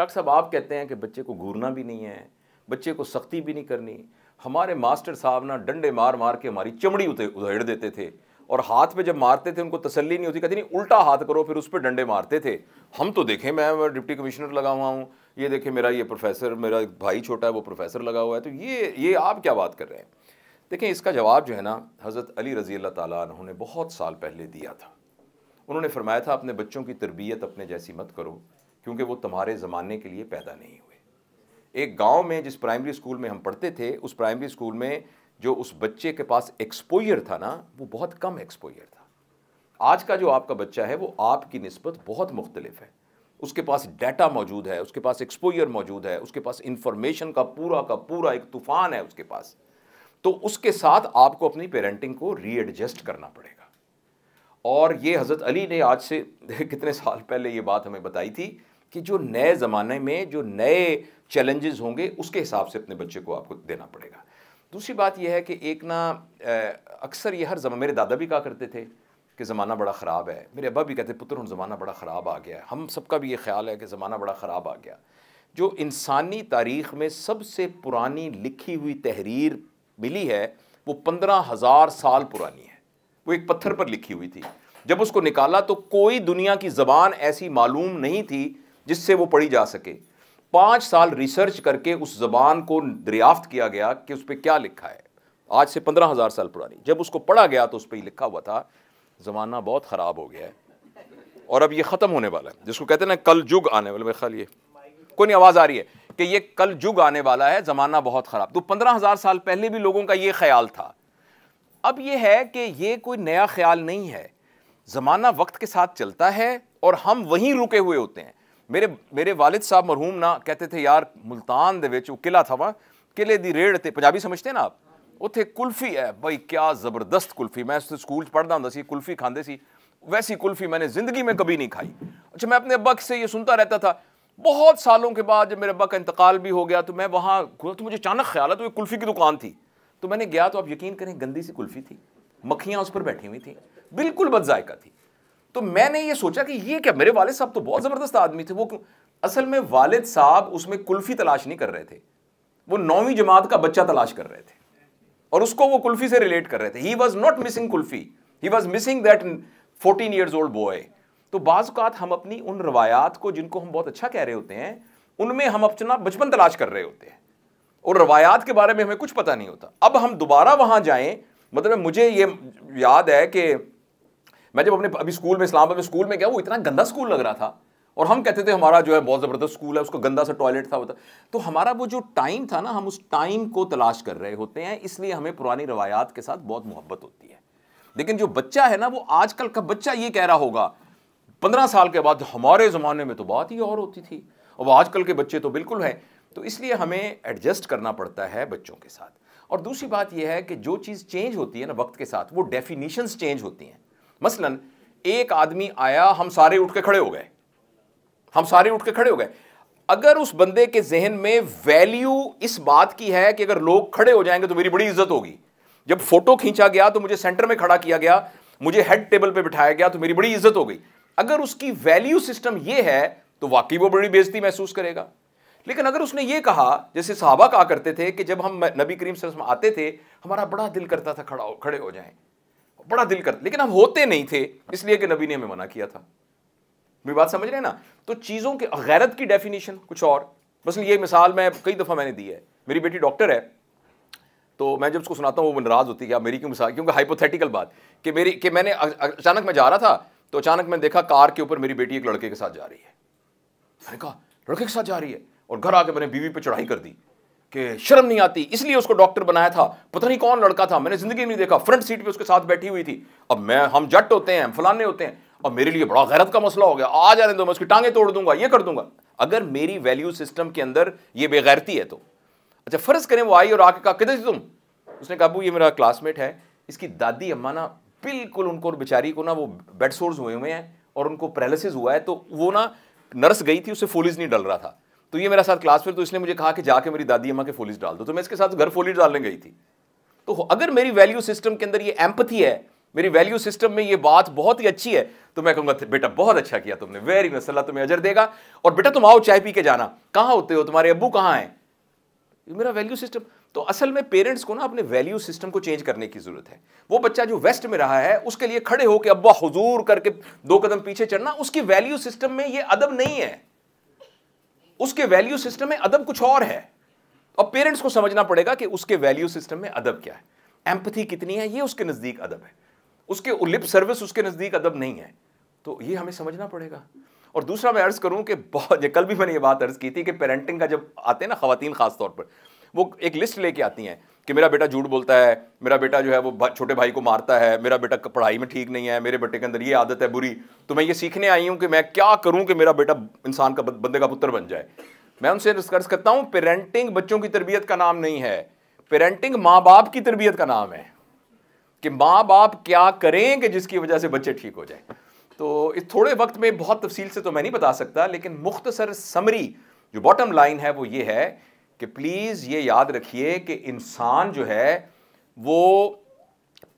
doctor साहब आप कहते हैं कि बच्चे को घूरना भी नहीं है बच्चे को सख्ती भी नहीं करनी हमारे मास्टर साहब ना डंडे मार मार के हमारी चमड़ी उधेड़ देते थे और हाथ पे जब मारते थे उनको तसल्ली नहीं होती कहते नहीं उल्टा हाथ करो फिर उस पर डंडे मारते थे हम तो देखें मैं डिप्टी कमिश्नर लगा हुआ हूँ ये देखें मेरा ये प्रोफेसर मेरा भाई छोटा है वो प्रोफेसर लगा हुआ है तो ये ये आप क्या बात कर रहे हैं देखें इसका जवाब जो है ना हज़रत अली रज़ी अल्लाह तु ने बहुत साल पहले दिया था उन्होंने फरमाया था अपने बच्चों की तरबियत अपने जैसी मत करो क्योंकि वो तुम्हारे ज़माने के लिए पैदा नहीं हुए एक गांव में जिस प्राइमरी स्कूल में हम पढ़ते थे उस प्राइमरी स्कूल में जो उस बच्चे के पास एक्सपोजर था ना वो बहुत कम एक्सपोजर था आज का जो आपका बच्चा है वो आपकी नस्बत बहुत मुख्तलिफ है उसके पास डाटा मौजूद है उसके पास एक्सपोजर मौजूद है उसके पास इंफॉर्मेशन का पूरा का पूरा एक तूफान है उसके पास तो उसके साथ आपको अपनी पेरेंटिंग को रीएडजस्ट करना पड़ेगा और ये हज़रत अली ने आज से कितने साल पहले ये बात हमें बताई थी कि जो नए ज़माने में जो नए चैलेंजेस होंगे उसके हिसाब से अपने बच्चे को आपको देना पड़ेगा दूसरी बात यह है कि एक ना अक्सर ये हर जमा मेरे दादा भी कहा करते थे कि ज़माना बड़ा ख़राब है मेरे अब्बा भी कहते पुत्र ज़माना बड़ा ख़राब आ गया है हम सबका भी ये ख्याल है कि ज़माना बड़ा ख़राब आ गया जो इंसानी तारीख में सबसे पुरानी लिखी हुई तहरीर मिली है वो पंद्रह हज़ार साल पुरानी है वो एक पत्थर पर लिखी हुई थी जब उसको निकाला तो कोई दुनिया की ज़बान ऐसी मालूम नहीं थी जिससे वो पढ़ी जा सके पाँच साल रिसर्च करके उस जबान को दरियाफ्त किया गया कि उस पर क्या लिखा है आज से पंद्रह हज़ार साल पुरानी जब उसको पढ़ा गया तो उस पर लिखा हुआ था ज़माना बहुत ख़राब हो गया है और अब ये ख़त्म होने वाला है जिसको कहते हैं ना कल जुग आने वाला मेरे ख्याल ये कोई नहीं आवाज़ आ रही है कि ये कल जुग आने वाला है ज़माना बहुत ख़राब तो पंद्रह हज़ार साल पहले भी लोगों का ये ख्याल था अब ये है कि ये कोई नया ख्याल नहीं है ज़माना वक्त के साथ चलता है और हम वहीं रुके हुए होते हैं मेरे मेरे वालिद साहब मरहूम ना कहते थे यार मुल्तान दे ਵਿੱਚ ਉਹ ਕਿਲਾ ਥਾ ਵਾ ਕਿਲੇ ਦੀ ਰੇੜ ਤੇ ਪੰਜਾਬੀ ਸਮਝਦੇ ਨਾ ਆਪ ਉੱਥੇ ਕੁਲਫੀ ਹੈ ਬਈ ਕੀ ਜ਼ਬਰਦਸਤ ਕੁਲਫੀ ਮੈਂ ਸਕੂਲ ਚ ਪੜਦਾ ਹੁੰਦਾ सी वैसी कुल्फी मैंने ज़िंदगी में कभी नहीं खाई अच्छा मैं अपने अब्बा से ये सुनता रहता था बहुत सालों के बाद जब मेरे अब्बा का इंतकाल भी हो गया तो मैं वहाँ तो मुझे अचानक ख्याल है तो ये कुल्फ़ी की दुकान थी तो मैंने गया तो आप यकीन करें गंदी सी कुल्फ़ी थी मक्खियाँ उस पर बैठी हुई थी बिल्कुल बदजायका थी तो मैंने ये सोचा कि ये क्या मेरे वालिद साहब तो बहुत ज़बरदस्त आदमी थे वो असल में वालिद साहब उसमें कुल्फ़ी तलाश नहीं कर रहे थे वो नौवीं जमात का बच्चा तलाश कर रहे थे और उसको वो कुल्फ़ी से रिलेट कर रहे थे he was not missing kulfi he was missing that fourteen years old boy तो बाज़ात हम अपनी उन रवायात को जिनको हम बहुत अच्छा कह रहे होते हैं उनमें हम अपना बचपन तलाश कर रहे होते हैं और रवायात के बारे में हमें कुछ पता नहीं होता अब हम दोबारा वहाँ जाएं मतलब मुझे ये याद है कि मैं जब अपने अभी स्कूल में इस्लामाबाद में स्कूल में गया वो इतना गंदा स्कूल लग रहा था और हम कहते थे हमारा जो है बहुत ज़बरदस्त स्कूल है उसको गंदा सा टॉयलेट था होता तो हमारा वो जो टाइम था ना हम उस टाइम को तलाश कर रहे होते हैं इसलिए हमें पुरानी रवायात के साथ बहुत मोहब्बत होती है लेकिन जो बच्चा है ना वो आजकल का बच्चा ये कह रहा होगा पंद्रह साल के बाद हमारे ज़माने में तो बात ही और होती थी और आजकल के बच्चे तो बिल्कुल हैं तो इसलिए हमें एडजस्ट करना पड़ता है बच्चों के साथ और दूसरी बात यह है कि जो चीज़ चेंज होती है ना वक्त के साथ वो डेफिनीशंस चेंज होती हैं मसलन एक आदमी आया हम सारे उठ के खड़े हो गए हम सारे उठ के खड़े हो गए अगर उस बंदे के जहन में वैल्यू इस बात की है कि अगर लोग खड़े हो जाएंगे तो मेरी बड़ी इज्जत होगी जब फोटो खींचा गया तो मुझे सेंटर में खड़ा किया गया मुझे हेड टेबल पे बिठाया गया तो मेरी बड़ी इज्जत हो गई अगर उसकी वैल्यू सिस्टम ये है तो वाकई वो बड़ी बेजती महसूस करेगा लेकिन अगर उसने ये कहा जैसे सहाबा कहा करते थे कि जब हम नबी करीम से आते थे हमारा बड़ा दिल करता था खड़ा हो खड़े हो जाएं बड़ा दिल करता लेकिन हम होते नहीं थे इसलिए कि नबी ने हमें मना किया था मेरी बात समझ रहे हैं ना तो चीज़ों के गैरत की डेफिनेशन कुछ और बस ये मिसाल मैं कई दफ़ा मैंने दी है मेरी बेटी डॉक्टर है तो मैं जब उसको सुनाता हूँ वो नाराज़ होती है मेरी क्यों मिसाल क्योंकि हाइपोथेटिकल बात कि मेरी कि मैंने अचानक मैं जा रहा था तो अचानक मैंने देखा कार के ऊपर मेरी बेटी एक लड़के के साथ जा रही है मैंने कहा लड़के के साथ जा रही है और घर आके मैंने बीवी पर चढ़ाई कर दी कि शर्म नहीं आती इसलिए उसको डॉक्टर बनाया था पता नहीं कौन लड़का था मैंने जिंदगी में देखा फ्रंट सीट पे उसके साथ बैठी हुई थी अब मैं हम जट होते हैं फलाने होते हैं और मेरे लिए बड़ा गैरत का मसला हो गया आ जाने दो मैं उसकी टांगे तोड़ दूंगा ये कर दूंगा अगर मेरी वैल्यू सिस्टम के अंदर ये बेगैरती है तो अच्छा फर्ज करें वो आई और आके कहा किधर तुम उसने कहा अबू ये मेरा क्लासमेट है इसकी दादी अम्मा ना बिल्कुल उनको और बेचारी को ना वो बेड सोर्स हुए हुए हैं और उनको पैरालिसिस हुआ है तो वो ना नर्स गई थी उसे फोलिस नहीं डल रहा था तो ये मेरा साथ क्लास में तो इसने मुझे कहा कि जाके मेरी दादी अम्मा के फोलिस डाल दो तो मैं इसके साथ घर फोलिस डालने गई थी तो अगर मेरी वैल्यू सिस्टम के अंदर ये एम्पथी है मेरी वैल्यू सिस्टम में ये बात बहुत ही अच्छी है तो मैं कहूंगा बेटा बहुत अच्छा किया तुमने वेरी मच अल्लाह तुम्हें अजर देगा और बेटा तुम आओ चाय पी के जाना कहाँ होते हो तुम्हारे अबू कहाँ हैं मेरा वैल्यू सिस्टम तो असल में पेरेंट्स को ना अपने वैल्यू सिस्टम को चेंज करने की जरूरत है वो बच्चा जो वेस्ट में रहा है उसके लिए खड़े होकर अब्बा हुजूर करके दो कदम पीछे चढ़ना उसकी वैल्यू सिस्टम में ये अदब नहीं है उसके वैल्यू सिस्टम में अदब कुछ और है और पेरेंट्स को समझना पड़ेगा कि उसके वैल्यू सिस्टम में अदब क्या है एम्पथी कितनी है ये उसके नज़दीक अदब है उसके लिप सर्विस उसके नज़दीक अदब नहीं है तो ये हमें समझना पड़ेगा और दूसरा मैं अर्ज़ करूं कि बहुत कल भी मैंने ये बात अर्ज़ की थी कि पेरेंटिंग का जब आते हैं ना खातन खासतौर पर वो एक लिस्ट लेके आती हैं कि मेरा बेटा झूठ बोलता है मेरा बेटा जो है वो छोटे भाई को मारता है मेरा बेटा पढ़ाई में ठीक नहीं है मेरे बेटे के अंदर ये आदत है बुरी तो मैं ये सीखने आई हूँ कि मैं क्या करूँ कि मेरा बेटा इंसान का बंदे का पुत्र बन जाए मैं उनसे डिस्कर्स करता हूँ पेरेंटिंग बच्चों की तरबियत का नाम नहीं है पेरेंटिंग माँ बाप की तरबियत का नाम है कि माँ बाप क्या करें कि जिसकी वजह से बच्चे ठीक हो जाए तो इस थोड़े वक्त में बहुत तफसील से तो मैं नहीं बता सकता लेकिन मुख्तसर समरी जो बॉटम लाइन है वो ये है कि प्लीज़ ये याद रखिए कि इंसान जो है वो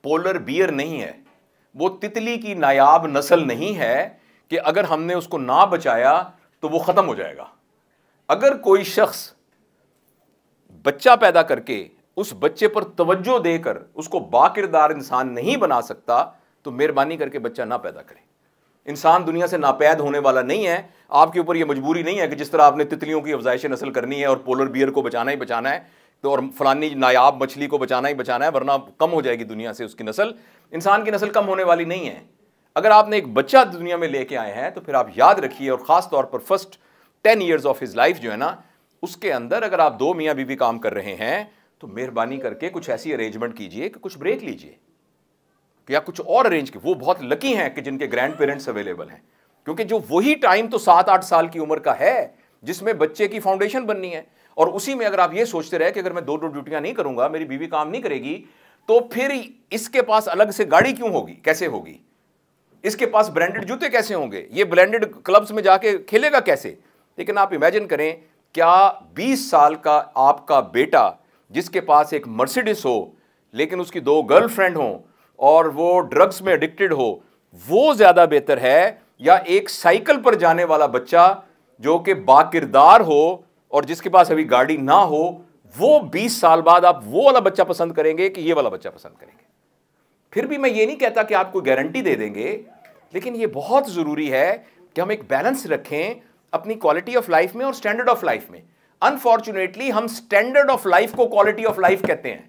पोलर बियर नहीं है वो तितली की नायाब नस्ल नहीं है कि अगर हमने उसको ना बचाया तो वो ख़त्म हो जाएगा अगर कोई शख्स बच्चा पैदा करके उस बच्चे पर तवज्जो देकर उसको बाकिरदार इंसान नहीं बना सकता तो मेहरबानी करके बच्चा ना पैदा करें इंसान दुनिया से नापैद होने वाला नहीं है आपके ऊपर ये मजबूरी नहीं है कि जिस तरह आपने तितलियों की अफजाइश नसल करनी है और पोलर बियर को बचाना ही बचाना है तो और फलानी नायाब मछली को बचाना ही बचाना है वरना कम हो जाएगी दुनिया से उसकी नस्ल इंसान की नस्ल कम होने वाली नहीं है अगर आपने एक बच्चा दुनिया में लेके आए हैं तो फिर आप याद रखिए और ख़ास तौर पर first ten years of his life जो है ना उसके अंदर अगर आप दो मियाँ बीवी काम कर रहे हैं तो मेहरबानी करके कुछ ऐसी अरेंजमेंट कीजिए कि कुछ ब्रेक लीजिए या कुछ और अरेंज के वो बहुत लकी हैं कि जिनके ग्रैंड पेरेंट्स अवेलेबल हैं क्योंकि जो वही टाइम तो सात आठ साल की उम्र का है जिसमें बच्चे की फाउंडेशन बननी है और उसी में अगर आप ये सोचते रहे कि अगर मैं दो दो ड्यूटियां नहीं करूंगा मेरी बीवी काम नहीं करेगी तो फिर इसके पास अलग से गाड़ी क्यों होगी कैसे होगी इसके पास ब्रांडेड जूते कैसे होंगे ये ब्रांडेड क्लब्स में जाके खेलेगा कैसे लेकिन आप इमेजिन करें क्या 20 साल का आपका बेटा जिसके पास एक मर्सिडिस हो लेकिन उसकी दो गर्लफ्रेंड हों और वो ड्रग्स में एडिक्टेड हो वो ज़्यादा बेहतर है या एक साइकिल पर जाने वाला बच्चा जो कि बाकिरदार हो और जिसके पास अभी गाड़ी ना हो वो 20 साल बाद आप वो वाला बच्चा पसंद करेंगे कि ये वाला बच्चा पसंद करेंगे फिर भी मैं ये नहीं कहता कि आपको गारंटी दे देंगे लेकिन ये बहुत ज़रूरी है कि हम एक बैलेंस रखें अपनी क्वालिटी ऑफ लाइफ में और स्टैंडर्ड ऑफ लाइफ में अनफॉर्चुनेटली हम स्टैंडर्ड ऑफ लाइफ को क्वालिटी ऑफ लाइफ कहते हैं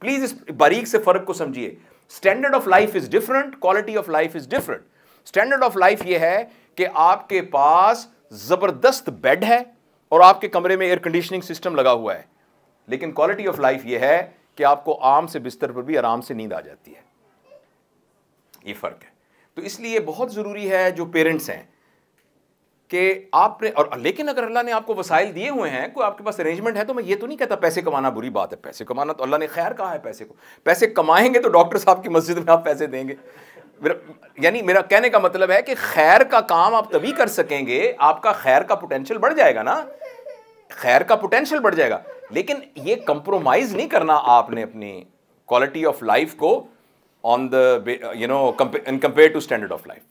प्लीज़ इस बारीक से फ़र्क को समझिए standard of life is different quality of life is different standard of life यह है कि आपके पास जबरदस्त बेड है और आपके कमरे में एयर कंडीशनिंग सिस्टम लगा हुआ है लेकिन क्वालिटी ऑफ लाइफ यह है कि आपको आम से बिस्तर पर भी आराम से नींद आ जाती है ये फर्क है तो इसलिए बहुत ज़रूरी है जो पेरेंट्स हैं कि आपने और लेकिन अगर अल्लाह ने आपको वसाइल दिए हुए हैं कोई आपके पास अरेंजमेंट है तो मैं ये तो नहीं कहता पैसे कमाना बुरी बात है पैसे कमाना तो अल्लाह ने खैर कहा है पैसे को पैसे कमाएंगे तो डॉक्टर साहब की मस्जिद में आप पैसे देंगे यानी मेरा कहने का मतलब है कि खैर का काम आप तभी कर सकेंगे आपका खैर का पोटेंशियल बढ़ जाएगा ना खैर का पोटेंशियल बढ़ जाएगा लेकिन ये कंप्रोमाइज़ नहीं करना आपने अपनी क्वालिटी ऑफ लाइफ को on the you know in compare to standard of life